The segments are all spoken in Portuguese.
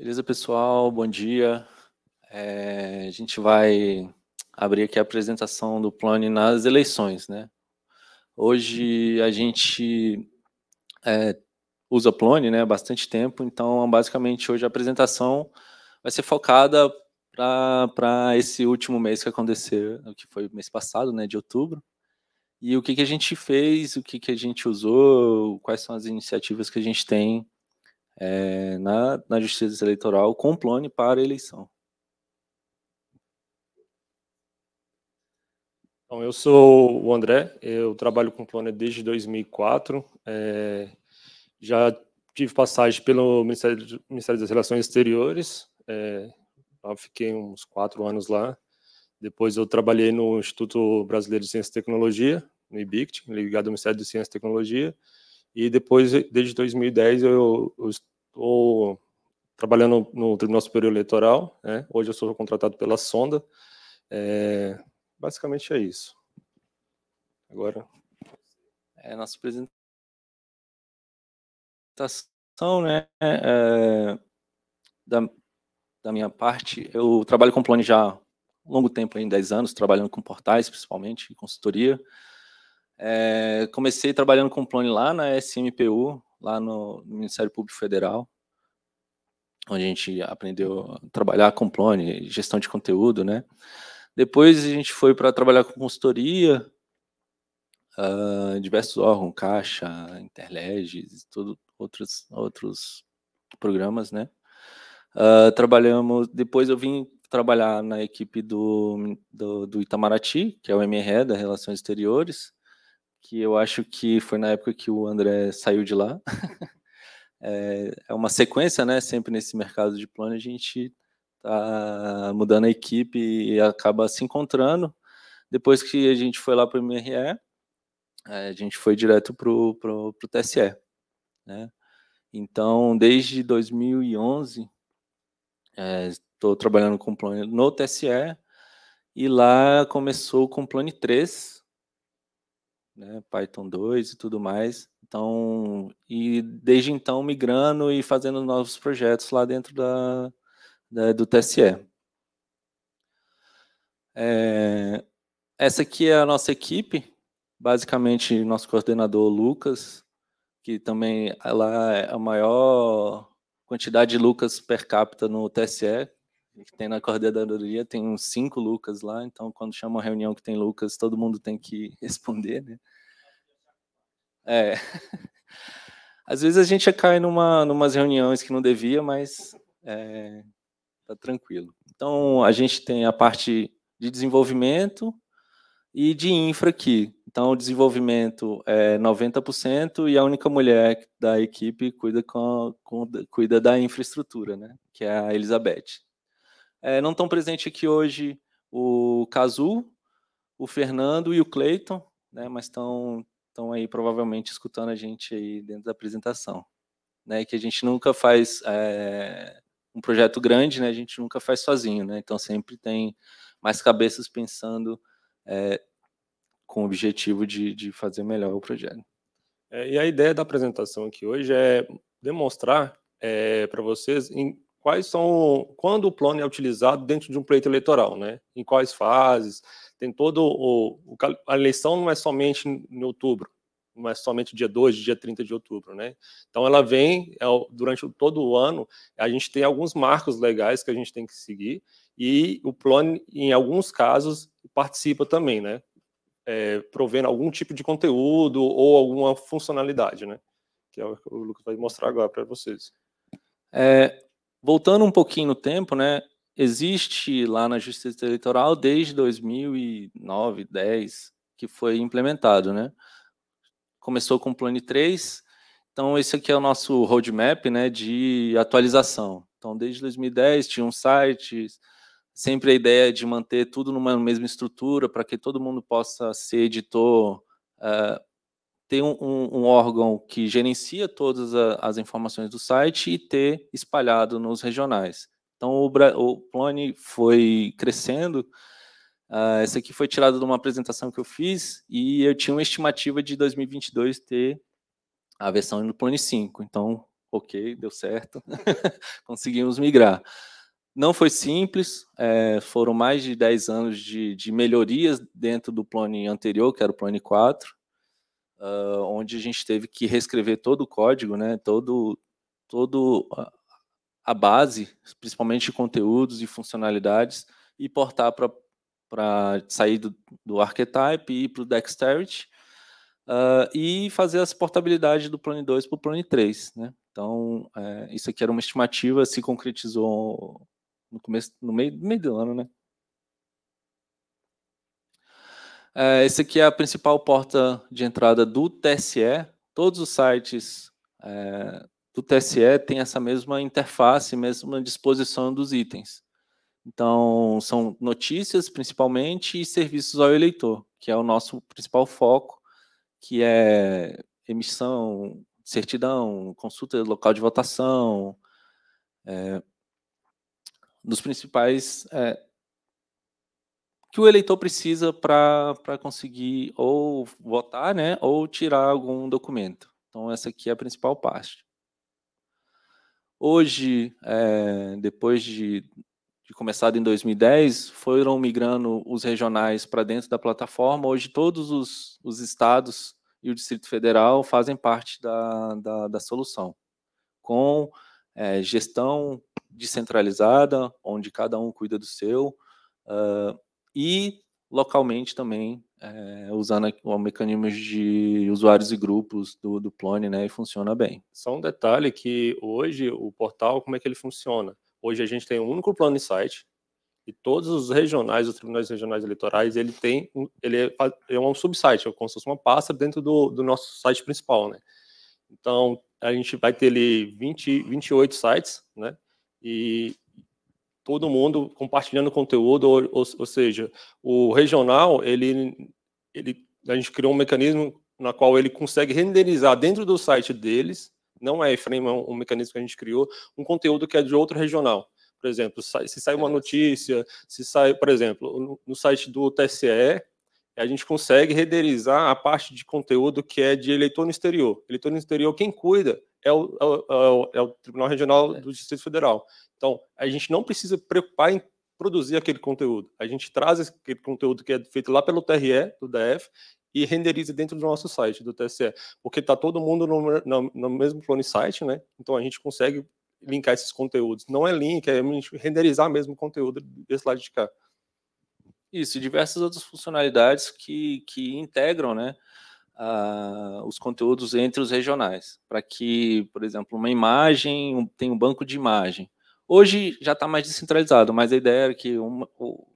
Beleza, pessoal? Bom dia. É, a gente vai abrir aqui a apresentação do plano nas eleições, né? Hoje a gente é, usa Plone, né, bastante tempo, então basicamente hoje a apresentação vai ser focada para esse último mês que aconteceu, que foi mês passado, né, de outubro, e o que, que a gente fez, o que, que a gente usou, quais são as iniciativas que a gente tem é, na, na Justiça Eleitoral com complone para a eleição. Bom, eu sou o André, eu trabalho com clone desde 2004. É, já tive passagem pelo Ministério, Ministério das Relações Exteriores, é, fiquei uns quatro anos lá. Depois eu trabalhei no Instituto Brasileiro de Ciência e Tecnologia, no IBICT, ligado ao Ministério de Ciência e Tecnologia. E depois, desde 2010, eu, eu Estou trabalhando no Tribunal Superior Eleitoral, né? hoje eu sou contratado pela Sonda. É, basicamente é isso. Agora é nossa apresentação, né? É, da, da minha parte, eu trabalho com Plone já há um longo tempo, em 10 anos, trabalhando com portais, principalmente, consultoria. É, comecei trabalhando com Plone lá na SMPU, lá no Ministério Público Federal, onde a gente aprendeu a trabalhar com Plone, gestão de conteúdo, né? Depois a gente foi para trabalhar com consultoria, uh, diversos órgãos, Caixa, Interleges, todos outros, outros programas, né? Uh, trabalhamos, depois eu vim trabalhar na equipe do, do, do Itamaraty, que é o MRE, da Relações Exteriores, que eu acho que foi na época que o André saiu de lá. É, é, uma sequência, né? Sempre nesse mercado de plano a gente tá mudando a equipe e acaba se encontrando. Depois que a gente foi lá para o MRE, é, a gente foi direto para o TSE. Né? Então, desde 2011, estou é, trabalhando com plano no TSE e lá começou com o plano 3, né, Python 2 e tudo mais. Então, e desde então migrando e fazendo novos projetos lá dentro da, da do TSE. É, essa aqui é a nossa equipe, basicamente nosso coordenador Lucas, que também ela é a maior quantidade de Lucas per capita no TSE, que tem na coordenadoria tem uns cinco Lucas lá, então quando chama uma reunião que tem Lucas, todo mundo tem que responder, né? É. Às vezes a gente cai numa numas reuniões que não devia, mas é, tá tranquilo. Então a gente tem a parte de desenvolvimento e de infra aqui. Então o desenvolvimento é 90% e a única mulher da equipe cuida, com, com, cuida da infraestrutura, né? Que é a Elizabeth. É, não estão presentes aqui hoje o Cazu, o Fernando e o Cleiton, né, mas estão estão aí provavelmente escutando a gente aí dentro da apresentação, né? Que a gente nunca faz é, um projeto grande, né? A gente nunca faz sozinho, né? Então sempre tem mais cabeças pensando é, com o objetivo de, de fazer melhor o projeto. É, e a ideia da apresentação aqui hoje é demonstrar é, para vocês em quais são quando o clone é utilizado dentro de um pleito eleitoral, né? Em quais fases? Tem todo o, o a eleição não é somente em outubro, não é somente dia 2, dia 30 de outubro, né? Então ela vem é, durante todo o ano, a gente tem alguns marcos legais que a gente tem que seguir e o clone em alguns casos participa também, né? É, provendo algum tipo de conteúdo ou alguma funcionalidade, né? Que é o que o Lucas vai mostrar agora para vocês. É, Voltando um pouquinho no tempo, né? Existe lá na Justiça Eleitoral desde 2009, 10, que foi implementado, né? Começou com o Plane 3, então esse aqui é o nosso roadmap, né, de atualização. Então desde 2010 tinha um site, sempre a ideia de manter tudo numa mesma estrutura para que todo mundo possa ser editor uh, ter um, um, órgão que gerencia todas a, as informações do site e ter espalhado nos regionais. Então, o, o Plone foi crescendo. Uh, ah, essa aqui foi tirada de uma apresentação que eu fiz e eu tinha uma estimativa de 2022 ter a versão do Plone 5. Então, ok, deu certo, conseguimos migrar. Não foi simples, é, foram mais de 10 anos de, de melhorias dentro do Plone anterior, que era o Plone 4, uh, onde a gente teve que reescrever todo o código, né, todo, todo a base, principalmente de conteúdos e funcionalidades, e portar para sair do, do archetype e ir para o Dexterity, uh, e fazer a portabilidade do Plane 2 para o Plane 3. Né? Então, é, isso aqui era uma estimativa, se concretizou no começo, no meio, meio do ano, né? É, essa aqui é a principal porta de entrada do TSE. Todos os sites é, do TSE têm essa mesma interface, mesma disposição dos itens. Então, são notícias, principalmente, e serviços ao eleitor, que é o nosso principal foco, que é emissão, certidão, consulta local de votação, é, dos principais é, que o eleitor precisa para conseguir ou votar, né, ou tirar algum documento. Então, essa aqui é a principal parte. Hoje, é, depois de, de começado em 2010, foram migrando os regionais para dentro da plataforma. Hoje, todos os, os estados e o Distrito Federal fazem parte da, da, da solução, com é, gestão descentralizada, onde cada um cuida do seu, uh, e localmente também, é, usando mecanismos de usuários e grupos do, do Plone, né, e funciona bem. Só um detalhe que hoje o portal, como é que ele funciona? Hoje a gente tem um único Plone site, e todos os regionais, os tribunais regionais eleitorais, ele tem, ele é, é um subsite, é como se fosse uma pasta dentro do, do nosso site principal, né? Então, a gente vai ter ali 20, 28 sites, né? E todo mundo compartilhando conteúdo, ou, ou, ou, seja, o regional, ele, ele, a gente criou um mecanismo na qual ele consegue renderizar dentro do site deles, não é iframe, é um, um mecanismo que a gente criou, um conteúdo que é de outro regional. Por exemplo, se sai uma notícia, se sai, por exemplo, no, no site do TSE, a gente consegue renderizar a parte de conteúdo que é de eleitor no exterior. Eleitor no exterior, quem cuida é, é o, é o, é o Tribunal Regional é. do Distrito Federal. Então, a gente não precisa preocupar em produzir aquele conteúdo. A gente traz aquele conteúdo que é feito lá pelo TRE, do DF, e renderiza dentro do nosso site, do TSE, porque está todo mundo no, no, no mesmo clone site, né? Então a gente consegue linkar esses conteúdos. Não é link, é a gente renderizar mesmo o conteúdo desse lado de cá. Isso, e diversas outras funcionalidades que, que integram, né? uh, os conteúdos entre os regionais, para que, por exemplo, uma imagem um, tem um banco de imagem. Hoje já está mais descentralizado, mas a ideia era que uma, o,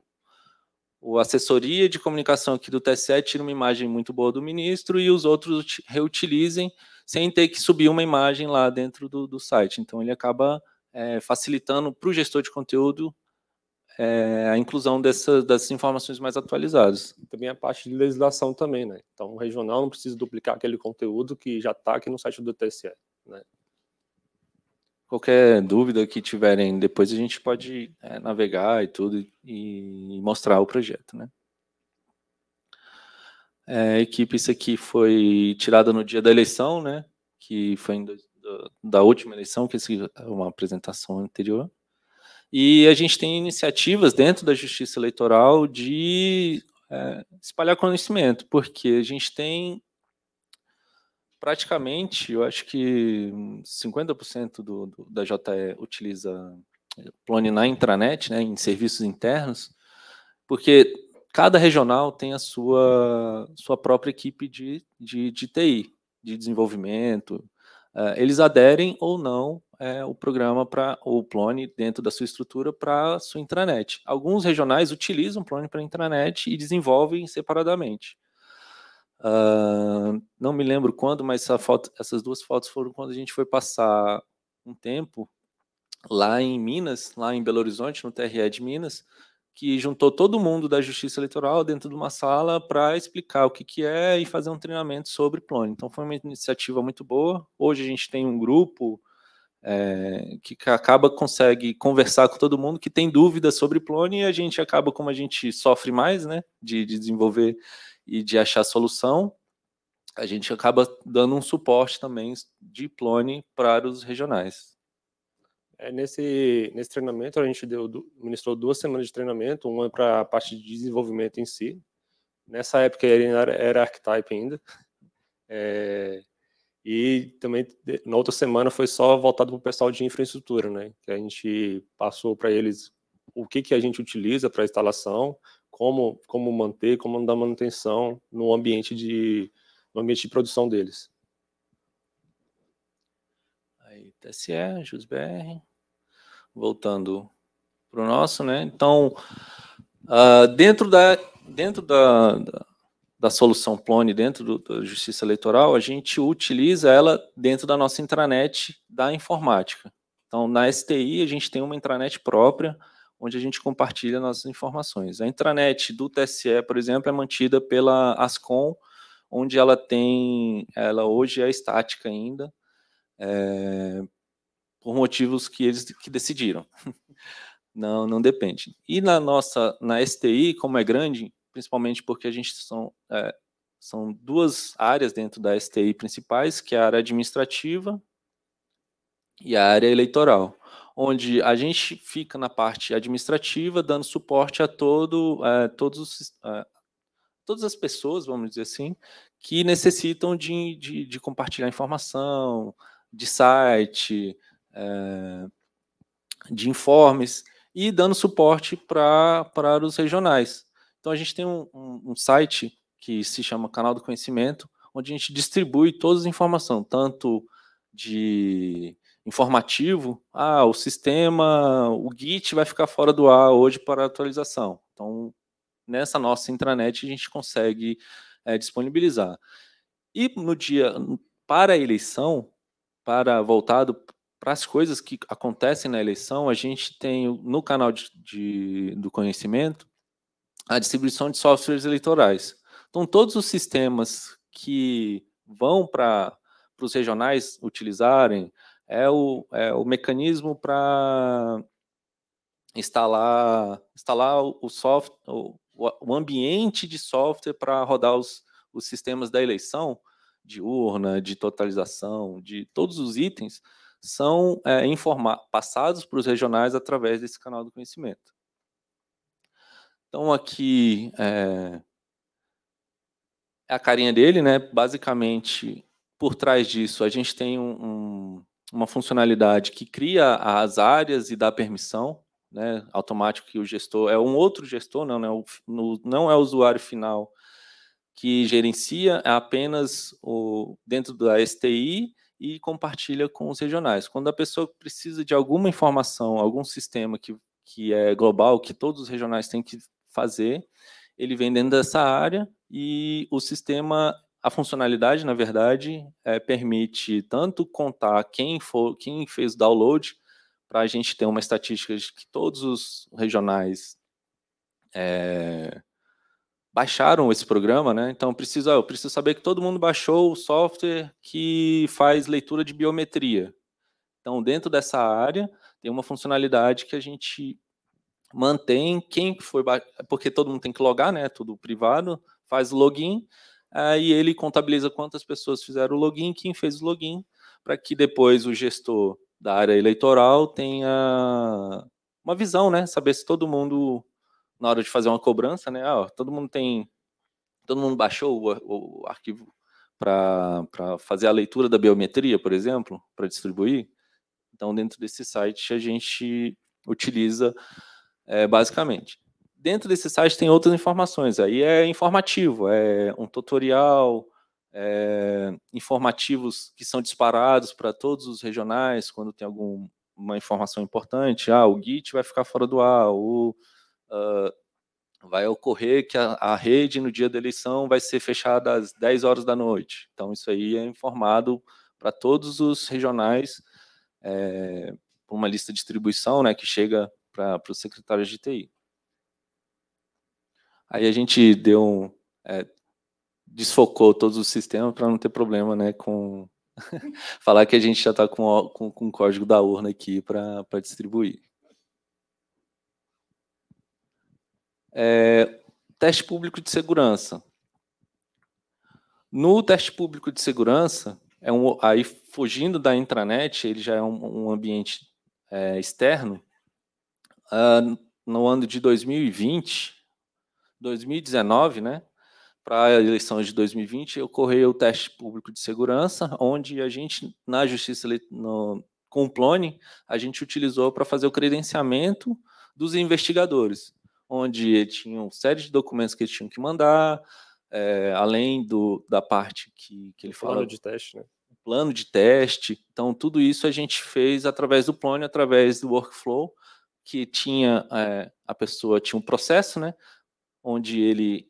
o assessoria de comunicação aqui do TSE tire uma imagem muito boa do ministro e os outros reutilizem sem ter que subir uma imagem lá dentro do, do site. Então ele acaba é, facilitando para o gestor de conteúdo é, a inclusão dessas informações mais atualizadas. Também a parte de legislação também, né? Então, o regional não precisa duplicar aquele conteúdo que já está aqui no site do TSE, né? Qualquer dúvida que tiverem depois, a gente pode é, navegar e tudo e, e, mostrar o projeto, né? É, equipe, isso aqui foi tirada no dia da eleição, né? Que foi em, da última eleição, que é uma apresentação anterior. E a gente tem iniciativas dentro da justiça eleitoral de é, espalhar conhecimento, porque a gente tem praticamente, eu acho que 50% do, do, da JE utiliza é, Plone na intranet, né, em serviços internos, porque cada regional tem a sua, sua própria equipe de, de, de TI, de desenvolvimento. É, eles aderem ou não é, o programa para o Plone dentro da sua estrutura para sua intranet. Alguns regionais utilizam o Plone para intranet e desenvolvem separadamente. Uh, não me lembro quando, mas essa foto, essas duas fotos foram quando a gente foi passar um tempo lá em Minas, lá em Belo Horizonte, no TRE de Minas, que juntou todo mundo da Justiça Eleitoral dentro de uma sala para explicar o que, que é e fazer um treinamento sobre Plone. Então foi uma iniciativa muito boa. Hoje a gente tem um grupo é, que acaba consegue conversar com todo mundo que tem dúvidas sobre Plone e a gente acaba como a gente sofre mais, né, de, de desenvolver e de achar solução, a gente acaba dando um suporte também de Plone para os regionais. É, nesse, nesse treinamento a gente deu, ministrou duas semanas de treinamento, uma para a parte de desenvolvimento em si. Nessa época ele era, era Archetype ainda. É, e também na outra semana foi só voltado para o pessoal de infraestrutura, né? Que a gente passou para eles o que, que a gente utiliza para instalação, como, como manter, como dar manutenção no ambiente de, no ambiente de produção deles. Aí, TSE, JusBR. Voltando para o nosso, né? Então, uh, dentro da, dentro da, da da solução Plone dentro do, da Justiça Eleitoral, a gente utiliza ela dentro da nossa intranet da informática. Então, na STI, a gente tem uma intranet própria, onde a gente compartilha nossas informações. A intranet do TSE, por exemplo, é mantida pela Ascom, onde ela tem, ela hoje é estática ainda, é, por motivos que eles que decidiram. Não, não depende. E na nossa, na STI, como é grande, principalmente porque a gente são, é, são duas áreas dentro da STI principais, que é a área administrativa e a área eleitoral, onde a gente fica na parte administrativa dando suporte a todo, é, todos os, é, todas as pessoas, vamos dizer assim, que necessitam de, de, de compartilhar informação, de site, é, de informes e dando suporte para os regionais. Então a gente tem um, um, um site que se chama Canal do Conhecimento, onde a gente distribui todas as informações, tanto de informativo, ah, o sistema, o Git vai ficar fora do ar hoje para atualização. Então, nessa nossa intranet a gente consegue é, disponibilizar. E no dia para a eleição, para voltado para as coisas que acontecem na eleição, a gente tem no canal de, de do conhecimento a distribuição de softwares eleitorais. Então, todos os sistemas que vão para os regionais utilizarem é o, é o mecanismo para instalar, instalar o soft o, o ambiente de software para rodar os, os sistemas da eleição, de urna, de totalização, de todos os itens, são é, passados para os regionais através desse canal do conhecimento. Então aqui é, é, a carinha dele, né? Basicamente, por trás disso, a gente tem um, um, uma funcionalidade que cria as áreas e dá permissão, né? Automático que o gestor é um outro gestor, não, é, o, não é o usuário final que gerencia, é apenas o, dentro da STI e compartilha com os regionais. Quando a pessoa precisa de alguma informação, algum sistema que que é global, que todos os regionais têm que fazer, ele vem dentro dessa área e o sistema, a funcionalidade, na verdade, é, permite tanto contar quem, for, quem fez o download, para a gente ter uma estatística de que todos os regionais é, baixaram esse programa, né? Então eu preciso, ah, eu preciso saber que todo mundo baixou o software que faz leitura de biometria. Então, dentro dessa área, tem uma funcionalidade que a gente mantém quem foi, porque todo mundo tem que logar, né? Tudo privado, faz o login, e ele contabiliza quantas pessoas fizeram o login, quem fez o login, para que depois o gestor da área eleitoral tenha uma visão, né? Saber se todo mundo na hora de fazer uma cobrança, né? Ah, ó, todo mundo tem, todo mundo baixou o, o arquivo para fazer a leitura da biometria, por exemplo, para distribuir. Então, dentro desse site a gente utiliza é, basicamente. Dentro desse site tem outras informações, aí é informativo, é um tutorial, é, informativos que são disparados para todos os regionais quando tem alguma informação importante. Ah, o Git vai ficar fora do ar, ou uh, ah, vai ocorrer que a, a, rede no dia da eleição vai ser fechada às 10 horas da noite. Então, isso aí é informado para todos os regionais, é, uma lista de distribuição né, que chega para os secretários de TI. Aí a gente deu um, é, desfocou todos os sistemas para não ter problema né, com falar que a gente já está com, com, com o código da urna aqui para distribuir. É, teste público de segurança. No teste público de segurança, é um, aí fugindo da intranet, ele já é um, um ambiente é, externo, ah, no ano de 2020, 2019, né? Para a eleição de 2020, ocorreu o teste público de segurança, onde a gente, na justiça, no, com o Plone, a gente utilizou para fazer o credenciamento dos investigadores, onde tinham série de documentos que eles tinham que mandar, é, além do, da parte que, que ele falou Plano de teste, né? Plano de teste. Então, tudo isso a gente fez através do Plone, através do workflow, que tinha é, a pessoa tinha um processo, né, onde ele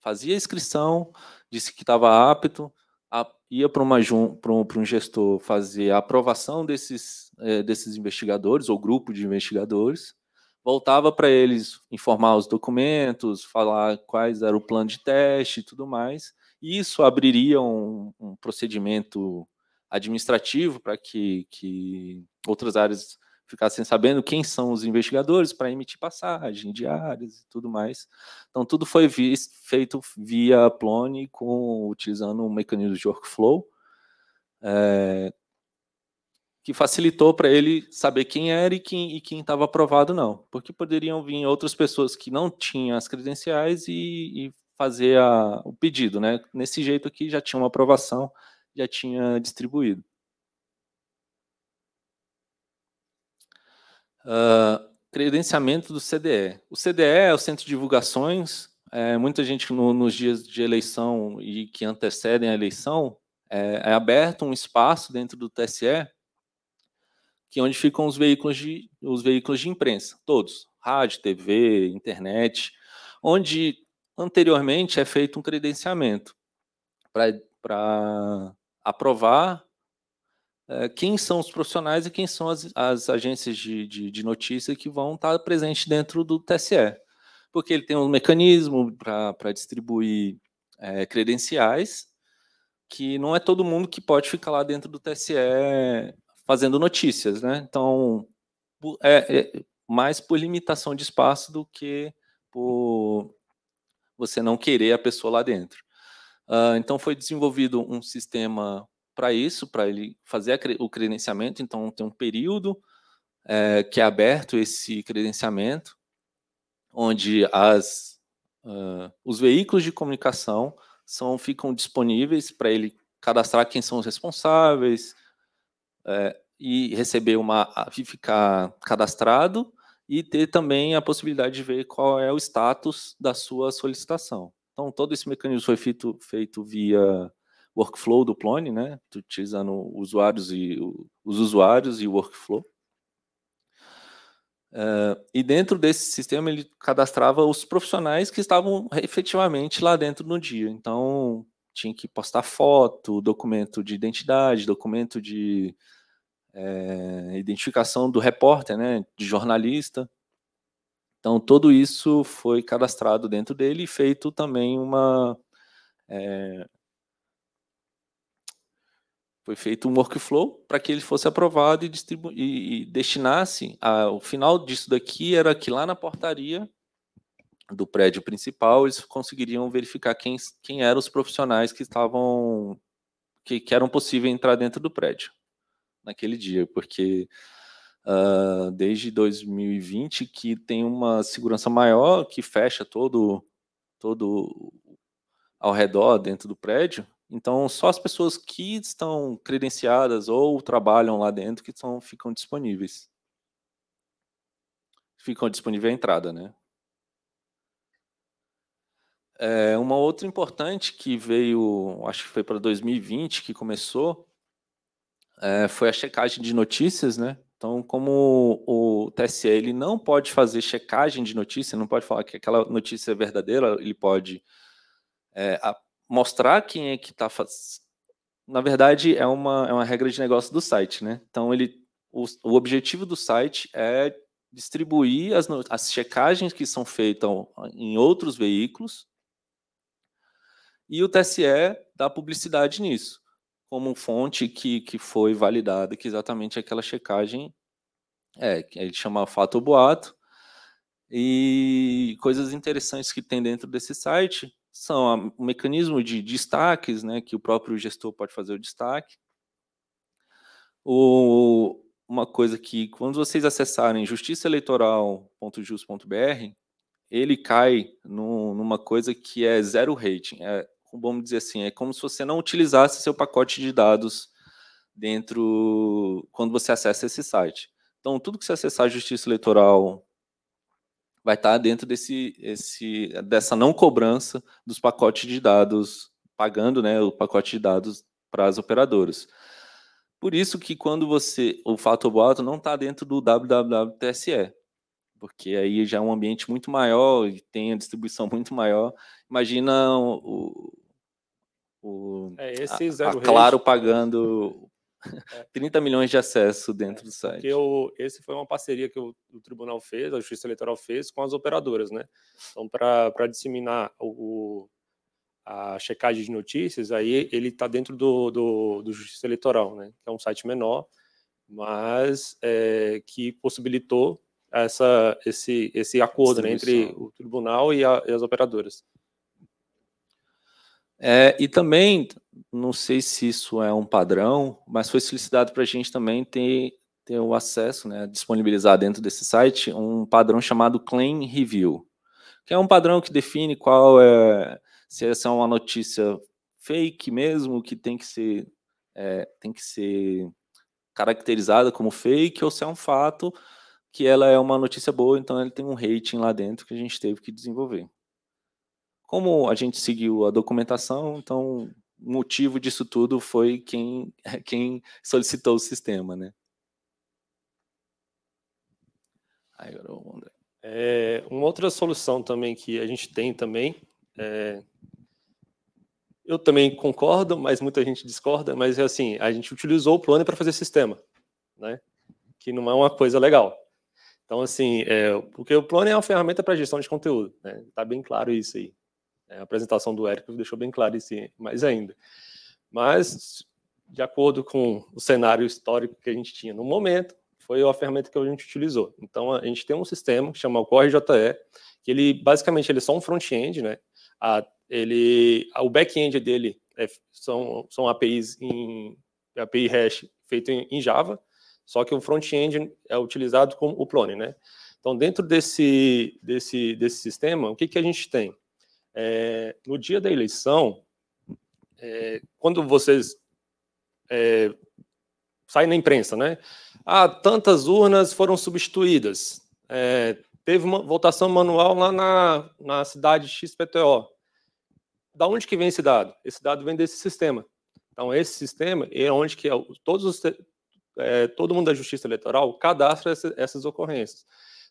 fazia a inscrição, disse que estava apto, a, ia para um, um gestor fazer a aprovação desses, é, desses investigadores ou grupo de investigadores, voltava para eles informar os documentos, falar quais era o plano de teste e tudo mais. E isso abriria um, um procedimento administrativo para que, que outras áreas ficassem sabendo quem são os investigadores para emitir passagem, diárias e tudo mais. Então, tudo foi visto, feito via Plone, com, utilizando um mecanismo de workflow, é, que facilitou para ele saber quem era e quem estava aprovado não, porque poderiam vir outras pessoas que não tinham as credenciais e, e fazer a, o pedido, né? Nesse jeito aqui já tinha uma aprovação, já tinha distribuído. Ah, credenciamento do CDE. O CDE é o Centro de Divulgações. É, muita gente, no, nos dias de eleição e que antecedem a eleição, é, é aberto um espaço dentro do TSE que é onde ficam os veículos de, os veículos de imprensa, todos, rádio, TV, internet, onde anteriormente é feito um credenciamento para aprovar eh, quem são os profissionais e quem são as, as agências de, de, de, notícia que vão estar tá presentes dentro do TSE. Porque ele tem um mecanismo para distribuir é, credenciais, que não é todo mundo que pode ficar lá dentro do TSE fazendo notícias, né? Então, é, é mais por limitação de espaço do que por você não querer a pessoa lá dentro. Uh, então, foi desenvolvido um sistema para isso, para ele fazer o credenciamento. Então, tem um período é, que é aberto esse credenciamento, onde as, uh, os veículos de comunicação são, ficam disponíveis para ele cadastrar quem são os responsáveis é, e receber uma ficar cadastrado e ter também a possibilidade de ver qual é o status da sua solicitação. Então, todo esse mecanismo foi feito, feito via workflow do Plone, né? Utilizando usuários e os usuários e o workflow. Uh, e dentro desse sistema ele cadastrava os profissionais que estavam efetivamente lá dentro no dia. Então tinha que postar foto, documento de identidade, documento de é, identificação do repórter, né, de jornalista. Então tudo isso foi cadastrado dentro dele e feito também uma é, foi feito um workflow para que ele fosse aprovado e, distribu e, e destinasse. A, o final disso daqui era que lá na portaria do prédio principal eles conseguiriam verificar quem, quem eram os profissionais que estavam que, que eram possíveis entrar dentro do prédio naquele dia, porque uh, desde 2020 que tem uma segurança maior que fecha todo todo ao redor dentro do prédio então, só as pessoas que estão credenciadas ou trabalham lá dentro que são, ficam disponíveis. Ficam disponíveis a entrada, né? É, uma outra importante que veio, acho que foi para 2020 que começou, é, foi a checagem de notícias, né? Então, como o TSE ele não pode fazer checagem de notícia, não pode falar que aquela notícia é verdadeira, ele pode é, mostrar quem é que está fazendo. na verdade é uma, é uma regra de negócio do site né então ele o, o objetivo do site é distribuir as, as checagens que são feitas em outros veículos e o TSE dá publicidade nisso como fonte que, que foi validada que exatamente aquela checagem é ele chama fato ou boato e coisas interessantes que tem dentro desse site são o mecanismo de destaques, né, que o próprio gestor pode fazer o destaque. O, uma coisa que, quando vocês acessarem justiçaeleitoral.jus.br, ele cai no, numa coisa que é zero rating. É, vamos dizer assim, é como se você não utilizasse seu pacote de dados dentro quando você acessa esse site. Então, tudo que você acessar justiça eleitoral vai estar tá dentro desse, esse, dessa não cobrança dos pacotes de dados, pagando né, o pacote de dados para as operadoras. Por isso que quando você, o fato boato não está dentro do WWW-TSE, porque aí já é um ambiente muito maior e tem a distribuição muito maior. Imagina o, o é, a, a Claro pagando é. 30 milhões de acesso dentro é, do site. Eu, esse foi uma parceria que o, o, tribunal fez, a Justiça Eleitoral fez com as operadoras, né? Então, para disseminar o, o, a checagem de notícias, aí ele está dentro do, do, do, Justiça Eleitoral, né? É um site menor, mas é, que possibilitou essa, esse, esse acordo né, entre o tribunal e, a, e as operadoras. É, e também, não sei se isso é um padrão, mas foi solicitado para a gente também ter, ter o acesso, né, disponibilizar dentro desse site, um padrão chamado Claim Review, que é um padrão que define qual é, se essa é uma notícia fake mesmo, que tem que ser, é, tem que ser caracterizada como fake, ou se é um fato que ela é uma notícia boa, então ele tem um rating lá dentro que a gente teve que desenvolver. Como a gente seguiu a documentação, então o motivo disso tudo foi quem, é, quem solicitou o sistema, né? Agora eu vou é, uma outra solução também que a gente tem também, é, eu também concordo, mas muita gente discorda, mas é assim, a gente utilizou o Plone para fazer sistema, né? que não é uma coisa legal. Então, assim, é, porque o Plone é uma ferramenta para gestão de conteúdo, né? Tá bem claro isso aí a apresentação do Érico deixou bem claro isso mais ainda. Mas, de acordo com o cenário histórico que a gente tinha no momento, foi a ferramenta que a gente utilizou. Então, a gente tem um sistema que chama o CoreJE, que ele, basicamente, ele é só um front-end, né? A, ele, a, o back-end dele é, são, são APIs em API REST feito em, em Java, só que o front-end é utilizado como o Plone, né? Então, dentro desse, desse, desse sistema, o que, que a gente tem? É, no dia da eleição, é, quando vocês é, saem na imprensa, né? Ah, tantas urnas foram substituídas. É, teve uma votação manual lá na, na cidade XPTO. Da onde que vem esse dado? Esse dado vem desse sistema. Então, esse sistema é onde que é todos os, é, todo mundo da justiça eleitoral cadastra essas, essas ocorrências.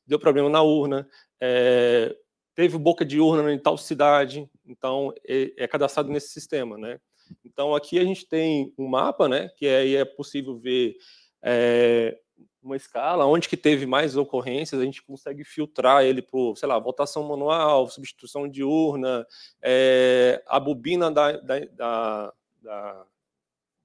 Deu problema na urna, é, teve boca de urna em tal cidade, então é, é cadastrado nesse sistema, né? Então aqui a gente tem um mapa, né? Que aí é possível ver é, uma escala, onde que teve mais ocorrências, a gente consegue filtrar ele por, sei lá, votação manual, substituição de urna, é, a bobina da, da, da, da,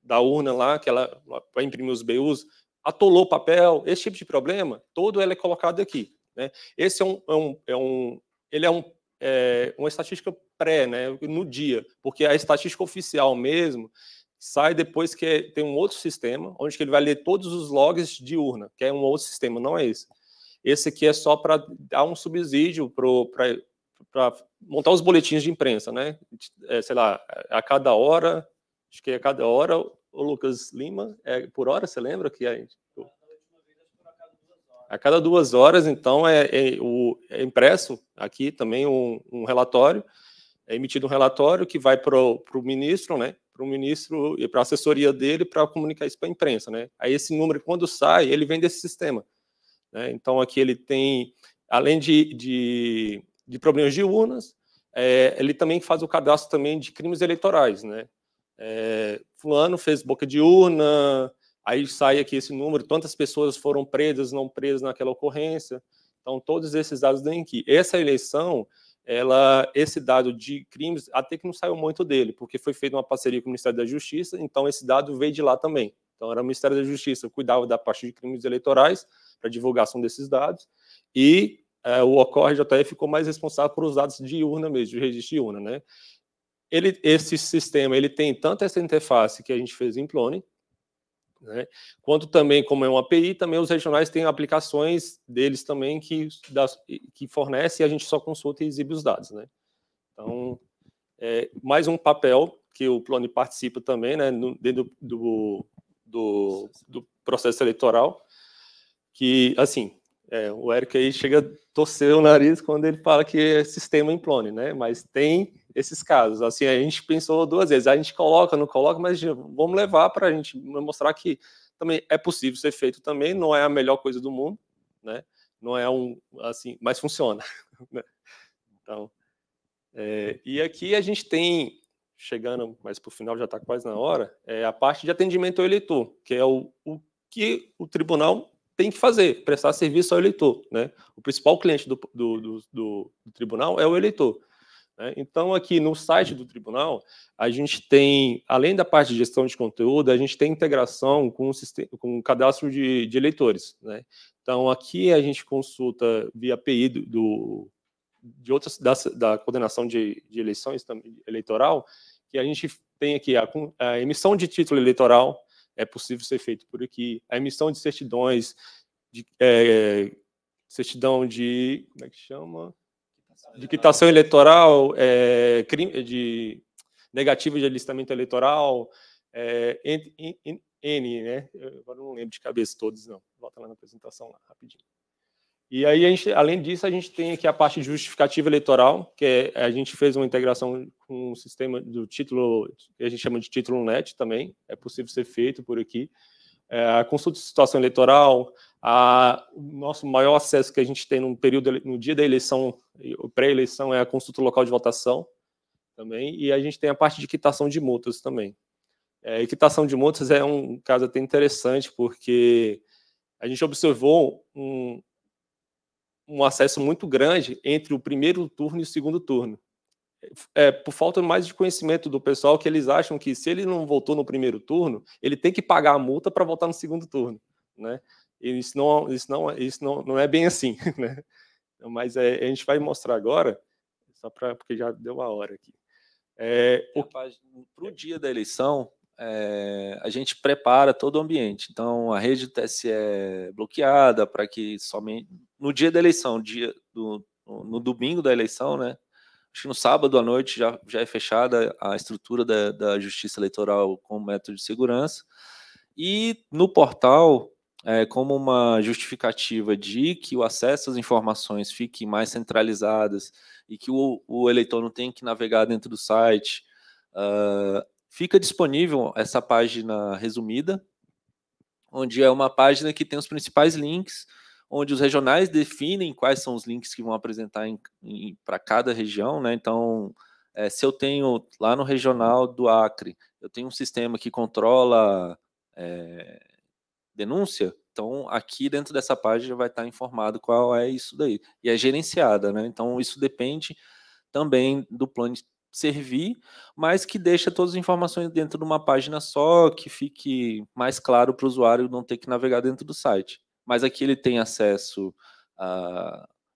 da urna lá, que ela vai imprimir os BUs, atolou papel, esse tipo de problema, todo ele é colocado aqui. Né? Esse é um, é um, é um ele é, um, é uma estatística pré, né, no dia, porque a estatística oficial mesmo sai depois que tem um outro sistema, onde ele vai ler todos os logs de urna, que é um outro sistema, não é esse. Esse aqui é só para dar um subsídio para montar os boletins de imprensa, né? É, sei lá, a cada hora, acho que é a cada hora, o Lucas Lima, é por hora, você lembra que a gente. A cada duas horas, então, é, é, o, é impresso aqui também um, um, relatório, é emitido um relatório que vai para o ministro, né? Para o ministro e para a assessoria dele para comunicar isso para a imprensa, né? Aí esse número, quando sai, ele vem desse sistema. Né? Então, aqui ele tem, além de, de, de problemas de urnas, é, ele também faz o cadastro também de crimes eleitorais, né? É, fulano fez boca de urna, Aí sai aqui esse número, quantas pessoas foram presas, não presas naquela ocorrência. Então, todos esses dados têm aqui. Essa eleição, ela, esse dado de crimes, até que não saiu muito dele, porque foi feita uma parceria com o Ministério da Justiça, então esse dado veio de lá também. Então, era o Ministério da Justiça, cuidava da parte de crimes eleitorais, para divulgação desses dados, e é, o Ocorre JF ficou mais responsável por os dados de urna mesmo, de registro de urna, né? Ele, esse sistema ele tem tanto essa interface que a gente fez em Plone, né? Quanto também, como é uma API, também os regionais têm aplicações deles também que, das, que fornece e a gente só consulta e exibe os dados. Né? Então, é, mais um papel que o Plone participa também, né, no, dentro do, do, do, do processo eleitoral, que, assim, é, o Eric aí chega a torcer o nariz quando ele fala que é sistema implone, né? Mas tem esses casos. Assim, a gente pensou duas vezes. A gente coloca, não coloca, mas vamos levar para a gente mostrar que também é possível ser feito também. Não é a melhor coisa do mundo, né? Não é um assim, mas funciona. Né? então, é, e aqui a gente tem chegando, mas para o final já está quase na hora, é a parte de atendimento ao eleitor, que é o, o que o tribunal tem que fazer, prestar serviço ao eleitor. Né? O principal cliente do, do, do, do tribunal é o eleitor. Né? Então, aqui no site do tribunal, a gente tem, além da parte de gestão de conteúdo, a gente tem integração com o, sistema, com o cadastro de, de eleitores. Né? Então, aqui a gente consulta via API do, de outras da, da coordenação de, de eleições eleitoral, que a gente tem aqui a, a emissão de título eleitoral, é possível ser feito por aqui. A emissão de certidões, de, é, certidão de. Como é que chama? De quitação eleitoral, é, de negativa de alistamento eleitoral, é, N, N, N, né? Eu agora não lembro de cabeça todos, não. Volta lá na apresentação, lá, rapidinho. E aí, a gente, além disso, a gente tem aqui a parte justificativa eleitoral, que é, a gente fez uma integração com o sistema do título, que a gente chama de título net também, é possível ser feito por aqui. É, a consulta de situação eleitoral, a, o nosso maior acesso que a gente tem no período, no dia da eleição, pré-eleição, é a consulta local de votação também, e a gente tem a parte de quitação de multas também. É, quitação de multas é um caso até interessante, porque a gente observou um, um acesso muito grande entre o primeiro turno e o segundo turno. É, por falta mais de conhecimento do pessoal, que eles acham que se ele não votou no primeiro turno, ele tem que pagar a multa para votar no segundo turno. Né? E isso não, isso não, isso não, não é bem assim. Né? Mas é, a gente vai mostrar agora, só para porque já deu a hora aqui. É, Para o dia da eleição, é, a gente prepara todo o ambiente. Então, a rede do TSE é bloqueada para que somente no dia da eleição, dia do, no domingo da eleição, né? Acho que no sábado à noite já, já é fechada a estrutura da, da Justiça Eleitoral com método de segurança. E no portal, é, como uma justificativa de que o acesso às informações fique mais centralizadas e que o, o eleitor não tenha que navegar dentro do site, uh, fica disponível essa página resumida, onde é uma página que tem os principais links onde os regionais definem quais são os links que vão apresentar para cada região, né? Então, é, se eu tenho lá no regional do Acre, eu tenho um sistema que controla é, denúncia, então aqui dentro dessa página vai estar informado qual é isso daí. E é gerenciada, né? Então, isso depende também do plano de servir, mas que deixa todas as informações dentro de uma página só, que fique mais claro para o usuário não ter que navegar dentro do site mas aqui ele tem acesso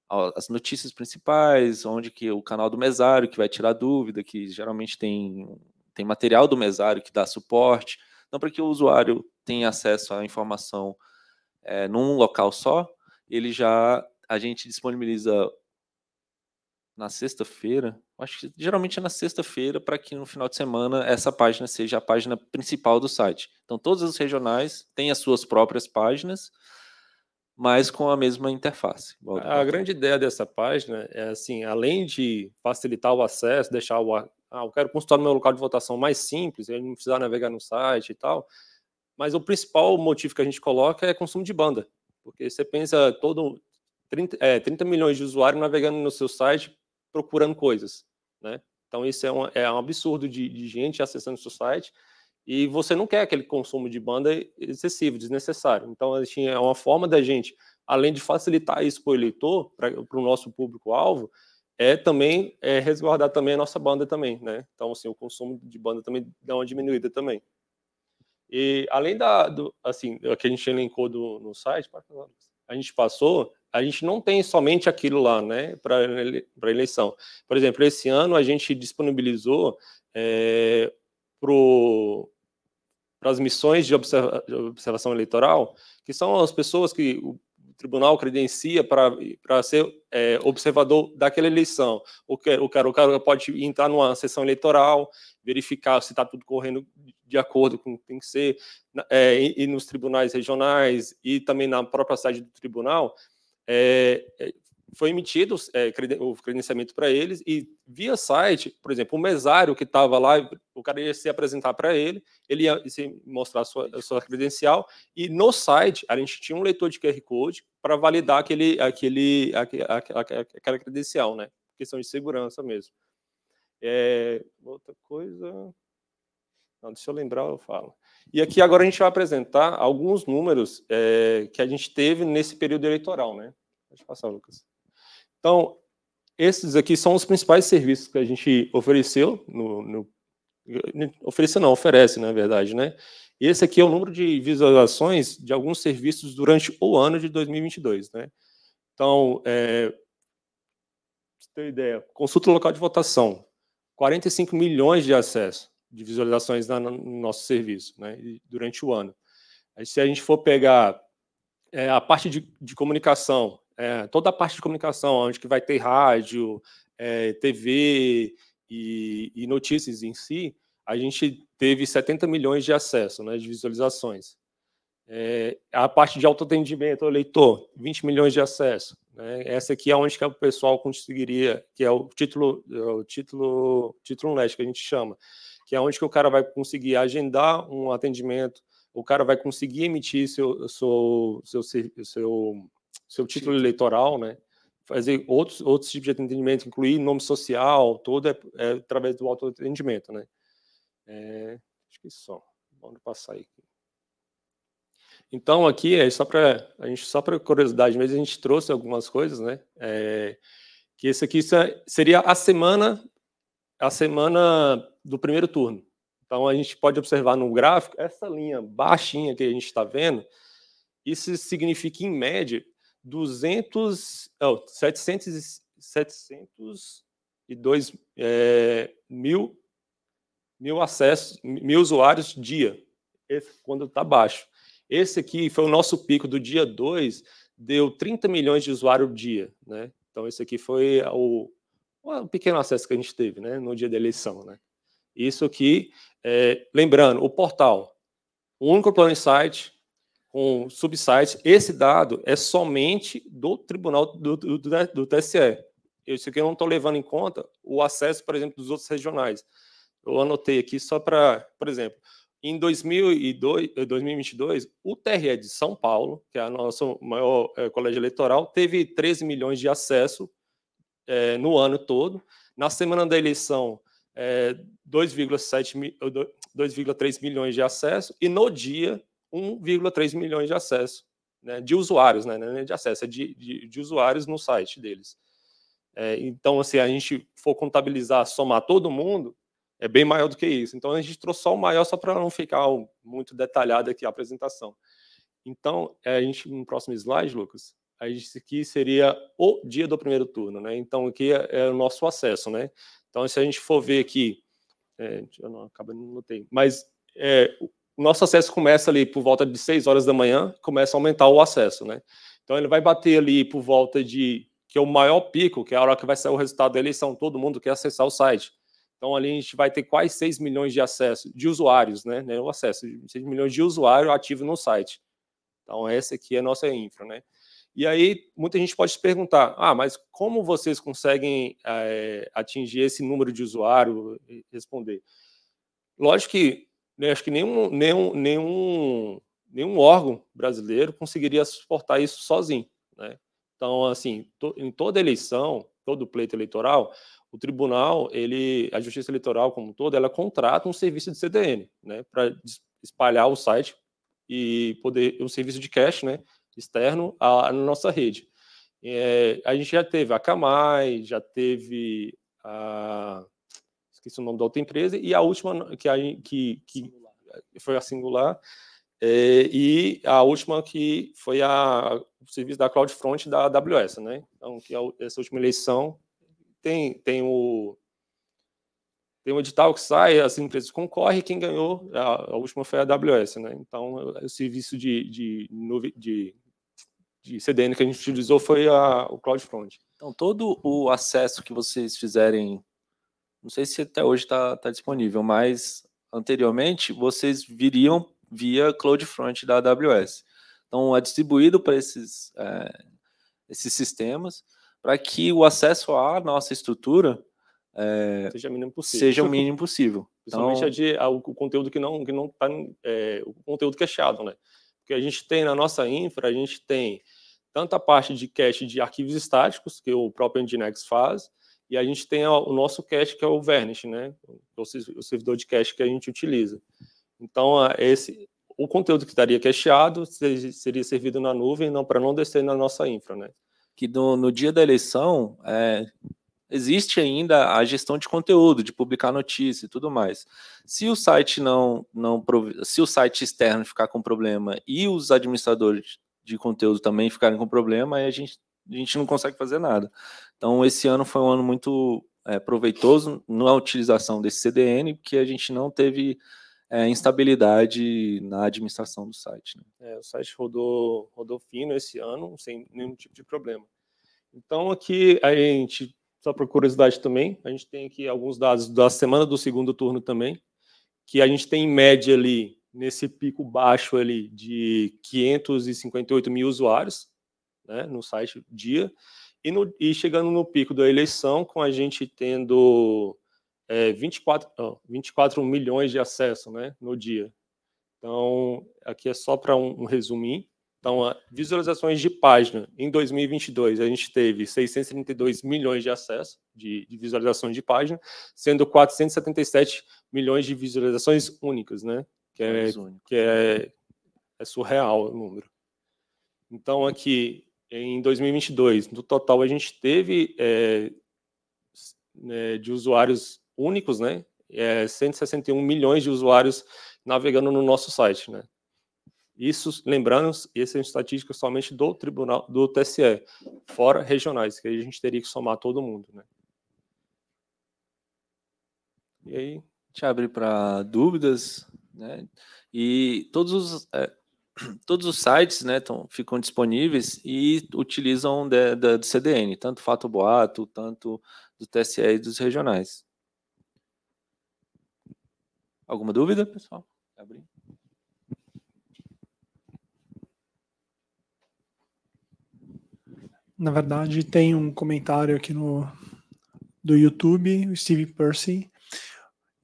às notícias principais, onde que o canal do mesário que vai tirar dúvida, que geralmente tem, tem material do mesário que dá suporte, então para que o usuário tenha acesso à informação é, num local só, ele já a gente disponibiliza na sexta-feira, acho que geralmente é na sexta-feira para que no final de semana essa página seja a página principal do site. Então todos os regionais têm as suas próprias páginas, mas com a mesma interface. A, grande ideia dessa página é assim, além de facilitar o acesso, deixar o ah, eu quero consultar no meu local de votação mais simples, ele não precisar navegar no site e tal. Mas o principal motivo que a gente coloca é consumo de banda, porque você pensa todo 30, é, 30 milhões de usuários navegando no seu site procurando coisas, né? Então isso é um, é um absurdo de, de gente acessando o seu site e você não quer aquele consumo de banda excessivo, desnecessário. Então, assim, é uma forma da gente, além de facilitar isso para o eleitor, para o nosso público-alvo, é também é resguardar também a nossa banda também, né? Então, assim, o consumo de banda também dá uma diminuída também. E além da, do, assim, que a gente elencou do, no site, a gente passou, a gente não tem somente aquilo lá, né, para eleição. Por exemplo, esse ano a gente disponibilizou é, para as missões de, observa, de observação eleitoral, que são as pessoas que o tribunal credencia para ser é, observador daquela eleição. O cara, o, cara, o cara pode entrar numa sessão eleitoral, verificar se está tudo correndo de acordo com o que tem que ser, é, e, e, nos tribunais regionais e também na própria sede do tribunal, é, é foi emitido é, o credenciamento para eles e via site, por exemplo, o mesário que estava lá, o cara ia se apresentar para ele, ele ia se mostrar a sua, a sua, credencial e no site a gente tinha um leitor de QR Code para validar aquele, aquele, aquela credencial, né? Questão de segurança mesmo. É, outra coisa... Não, deixa eu lembrar, eu falo. E aqui agora a gente vai apresentar alguns números é, que a gente teve nesse período eleitoral, né? Pode passar, Lucas. Então, esses aqui são os principais serviços que a gente ofereceu no, no não, oferece, na verdade, né? E esse aqui é o número de visualizações de alguns serviços durante o ano de 2022, né? Então, é, ter ideia, consulta local de votação, 45 milhões de acessos, de visualizações na, no nosso serviço, né? Durante o ano. Aí, se a gente for pegar é, a parte de, de comunicação, é, toda a parte de comunicação, onde que vai ter rádio, é, TV e, e, notícias em si, a gente teve 70 milhões de acesso, né, de visualizações. É, a parte de autoatendimento leitor, 20 milhões de acesso. Né? Essa aqui é onde que é o pessoal conseguiria, que é o título, é o título, título leste que a gente chama, que é onde que o cara vai conseguir agendar um atendimento, o cara vai conseguir emitir seu, seu, seu, seu, seu seu título eleitoral, né? fazer outros, outros tipos de atendimento, incluir nome social, todo é, é através do autoatendimento, né? É, acho que só. Vamos passar aí. Então aqui é só para a gente só para curiosidade, mas a gente trouxe algumas coisas, né? É, que esse aqui é, seria a semana a semana do primeiro turno. Então a gente pode observar no gráfico essa linha baixinha que a gente está vendo. Isso significa em média 200, oh, 700, 702 é, mil, mil acessos, mil usuários dia, quando está baixo. Esse aqui foi o nosso pico do dia 2, deu 30 milhões de usuários dia, né? Então, esse aqui foi o, o pequeno acesso que a gente teve, né, no dia da eleição, né? Isso aqui, é, lembrando, o portal, o único plano site, com subsite. Esse dado é somente do Tribunal do, do, do TSE. Eu, isso aqui eu não estou levando em conta o acesso, por exemplo, dos outros regionais. Eu anotei aqui só para, por exemplo, em 2002, 2022, eh, o TRE de São Paulo, que é a nossa maior é, colégio eleitoral, teve 13 milhões de acesso é, no ano todo. Na semana da eleição, é, 2,3 milhões de acesso. E no dia 1,3 milhões de acesso, né, de usuários, né, não é de acesso, é de, de, de usuários no site deles. É, então, se assim, a gente for contabilizar, somar todo mundo, é bem maior do que isso. Então, a gente trouxe só o maior só para não ficar muito detalhada aqui a apresentação. Então, é, a gente, no próximo slide, Lucas, a gente aqui seria o dia do primeiro turno, né? Então, aqui é, é o nosso acesso, né? Então, se a gente for ver aqui, é, eu não acabei não notei, mas é, nosso acesso começa ali por volta de 6 horas da manhã, começa a aumentar o acesso, né? Então ele vai bater ali por volta de que é o maior pico, que é a hora que vai sair o resultado da eleição, todo mundo quer acessar o site. Então ali a gente vai ter quase 6 milhões de acessos de usuários, né? né o acesso de 6 milhões de usuários ativos no site. Então essa aqui é a nossa infra, né? E aí muita gente pode se perguntar, ah, mas como vocês conseguem é, atingir esse número de usuário? Responder. Lógico que né, acho que nenhum, nenhum, nenhum, nenhum órgão brasileiro conseguiria suportar isso sozinho. Né? Então, assim, to, em toda eleição, todo pleito eleitoral, o tribunal, ele, a justiça eleitoral como um todo, ela contrata um serviço de CDN, né, para espalhar o site e poder um serviço de cache, né, externo à, à nossa rede. É, a gente já teve a Camai, já teve a esqueci é o nome da outra empresa, e a última que, a, que, que foi a Singular, é, e a última que foi a, o serviço da CloudFront da AWS, né? Então, que é essa última eleição tem, tem o tem um edital que sai, as empresas concorrem, quem ganhou, a, a última foi a AWS, né? Então, o serviço de, de, de, de CDN que a gente utilizou foi a, o CloudFront. Então, todo o acesso que vocês fizerem não sei se até hoje está tá disponível, mas anteriormente vocês viriam via CloudFront da AWS. Então, é distribuído para esses, é, esses sistemas para que o acesso à nossa estrutura é, seja, mínimo seja o mínimo possível. Principalmente então, a de, a, o conteúdo que não que não tá, é, o conteúdo cacheado, é né? Porque a gente tem na nossa infra, a gente tem tanto a parte de cache de arquivos estáticos que o próprio Nginx faz, e a gente tem o nosso cache, que é o Vernish, né? É o, servidor de cache que a gente utiliza. Então, esse, o conteúdo que estaria cacheado seria servido na nuvem, não para não descer na nossa infra, né? Que no, no dia da eleição é, existe ainda a gestão de conteúdo, de publicar notícia e tudo mais. Se o site não, não se o site externo ficar com problema e os administradores de conteúdo também ficarem com problema, aí a gente a gente não consegue fazer nada. Então, esse ano foi um ano muito é, proveitoso na utilização desse CDN, porque a gente não teve é, instabilidade na administração do site. Né? É, o site rodou, rodou fino esse ano, sem nenhum tipo de problema. Então, aqui a gente, só por curiosidade também, a gente tem aqui alguns dados da semana do segundo turno também, que a gente tem em média ali, nesse pico baixo ali, de 558 mil usuários né, no site dia, e, no, e, chegando no pico da eleição, com a gente tendo é, 24, 24 milhões de acesso né, no dia. Então, aqui é só para um, um resumir. Então, visualizações de página. Em 2022, a gente teve 632 milhões de acesso, de, de visualizações de página, sendo 477 milhões de visualizações únicas, né? Que é, que é, é surreal o número. Então, aqui, em 2022. No total, a gente teve é, é, de usuários únicos, né? É, 161 milhões de usuários navegando no nosso site, né? Isso, lembrando, essa é uma estatística somente do Tribunal, do TSE, fora regionais, que aí a gente teria que somar todo mundo, né? E aí? Te abrir para dúvidas, né? E todos os, é, todos os sites né, tão, ficam disponíveis e utilizam de, de, do CDN, tanto Fato Boato, tanto do TSE e dos regionais. Alguma dúvida, pessoal? Tá Na verdade, tem um comentário aqui no do YouTube, o Steve Percy,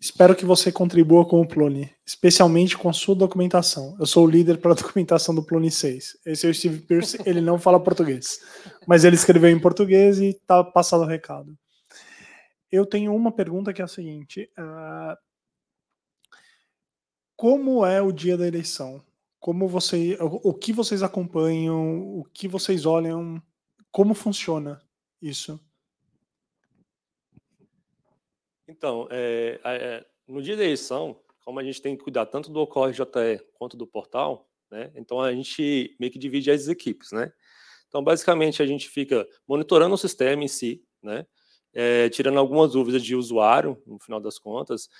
Espero que você contribua com o Plone, especialmente com sua documentação. Eu sou o líder para a documentação do Plone 6. Esse é o Steve Pierce, ele não fala português, mas ele escreveu em português e está passando o recado. Eu tenho uma pergunta que é a seguinte: uh, como é o dia da eleição? Como você, o, o que vocês acompanham? O que vocês olham? Como funciona isso? Então, é, é, no dia da eleição, como a gente tem que cuidar tanto do Ocorre JE quanto do portal, né? Então a gente meio que divide as equipes, né? Então, basicamente, a gente fica monitorando o sistema em si, né? É, tirando algumas dúvidas de usuário, no final das contas,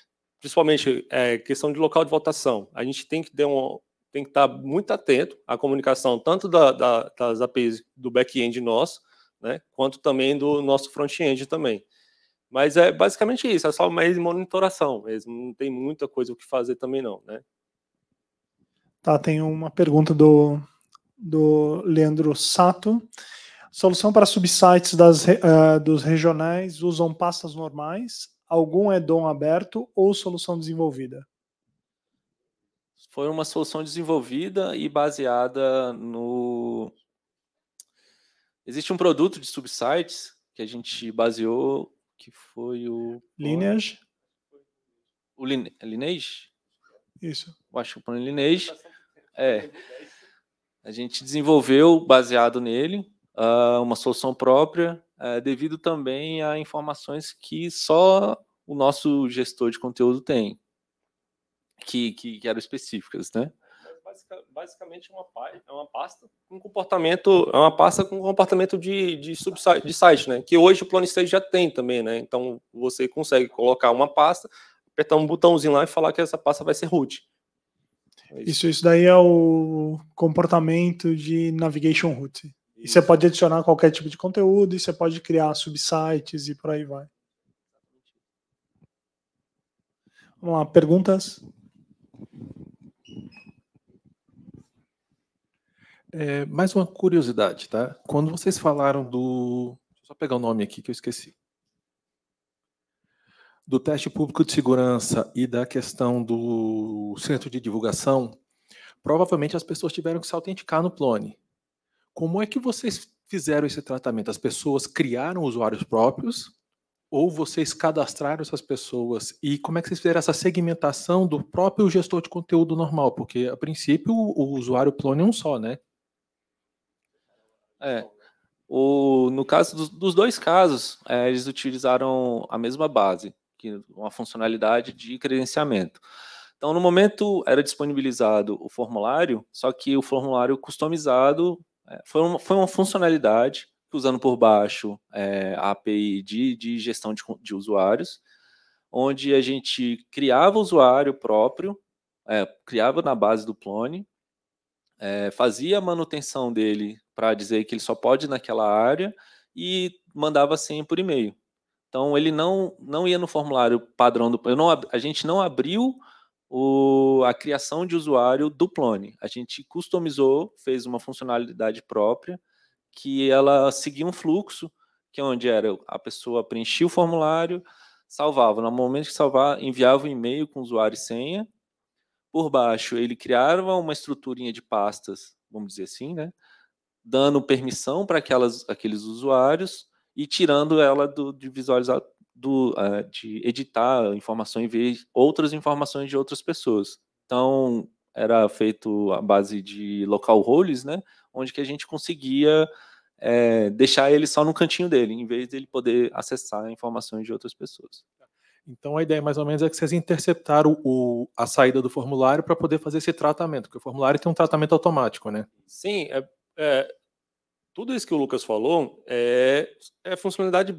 principalmente é, questão de local de votação. A gente tem que ter um, tem que estar muito atento à comunicação tanto da, da, das APIs do back-end nosso, né, quanto também do nosso front-end também. Mas é basicamente isso, é só mais monitoração mesmo, não tem muita coisa o que fazer também não, né? Tá, tem uma pergunta do, do Leandro Sato. Solução para subsites das, uh, dos regionais usam pastas normais? Algum é dom aberto ou solução desenvolvida? Foi uma solução desenvolvida e baseada no. Existe um produto de subsites que a gente baseou que foi o. Lineage. O line... É Lineage? Isso. O plano é Lineage. É. A gente desenvolveu, baseado nele, ah, uma solução própria, eh, devido também a informações que só o nosso gestor de conteúdo tem, que, que, que eram específicas, né? basic, basicamente é uma, é uma pasta com comportamento, é uma pasta com comportamento de, de, subsite, de site, né? Que hoje o Plone Stage já tem também, né? Então você consegue colocar uma pasta, apertar um botãozinho lá e falar que essa pasta vai ser root. É isso. isso, isso daí é o comportamento de navigation root. E você pode adicionar qualquer tipo de conteúdo, e você pode criar subsites e por aí vai. Vamos lá, perguntas? É, mais uma curiosidade, tá? Quando vocês falaram do. Deixa eu só pegar o nome aqui que eu esqueci. Do teste público de segurança e da questão do centro de divulgação, provavelmente as pessoas tiveram que se autenticar no Plone. Como é que vocês fizeram esse tratamento? As pessoas criaram usuários próprios ou vocês cadastraram essas pessoas? E como é que vocês fizeram essa segmentação do próprio gestor de conteúdo normal? Porque, a princípio, o usuário Plone é um só, né? É. é. O, no caso dos, dos dois casos, é, eles utilizaram a mesma base, que uma funcionalidade de credenciamento. Então, no momento era disponibilizado o formulário, só que o formulário customizado é, foi, uma, foi uma funcionalidade usando por baixo é, a API de, de gestão de, de, usuários, onde a gente criava o usuário próprio, é, criava na base do Plone, é, fazia a manutenção dele para dizer que ele só pode ir naquela área e mandava a senha por e-mail. Então ele não não ia no formulário padrão do não, a gente não abriu o, a criação de usuário do Plone. A gente customizou, fez uma funcionalidade própria que ela seguia um fluxo que é onde era a pessoa preenchia o formulário, salvava, no momento que salvar, enviava um e-mail com usuário e senha. Por baixo, ele criava uma estruturinha de pastas, vamos dizer assim, né? dando permissão para aqueles usuários e tirando ela do, de visualizar, do, uh, de editar informação e ver outras informações de outras pessoas. Então, era feito a base de local roles, né, onde que a gente conseguia é, deixar ele só no cantinho dele, em vez dele poder acessar informações de outras pessoas. Então a ideia mais ou menos é que vocês interceptaram o, a saída do formulário para poder fazer esse tratamento, porque o formulário tem um tratamento automático, né? Sim, é, é, tudo isso que o Lucas falou é, é funcionalidade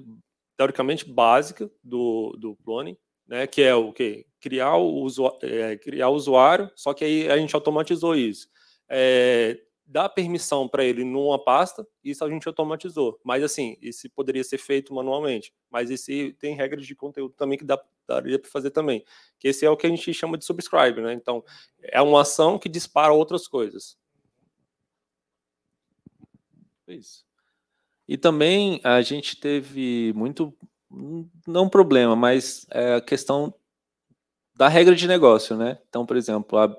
teoricamente básica do, do Plone, né? Que é o que criar o usuário, é, criar o usuário. Só que aí a gente automatizou isso. É, dar permissão para ele numa pasta, isso a gente automatizou. Mas assim, isso poderia ser feito manualmente. Mas esse tem regras de conteúdo também que dá, daria para fazer também. Que esse é o que a gente chama de subscribe, né? Então, é uma ação que dispara outras coisas. Foi isso. E também a gente teve muito, não problema, mas é a questão da regra de negócio, né? Então, por exemplo, a,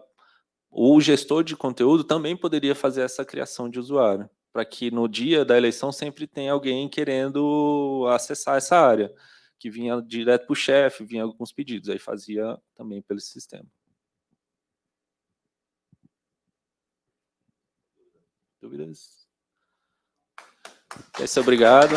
o gestor de conteúdo também poderia fazer essa criação de usuário, para que no dia da eleição sempre tenha alguém querendo acessar essa área, que vinha direto para o chefe, vinha alguns pedidos, aí fazia também pelo sistema. Dúvidas? É isso, obrigado.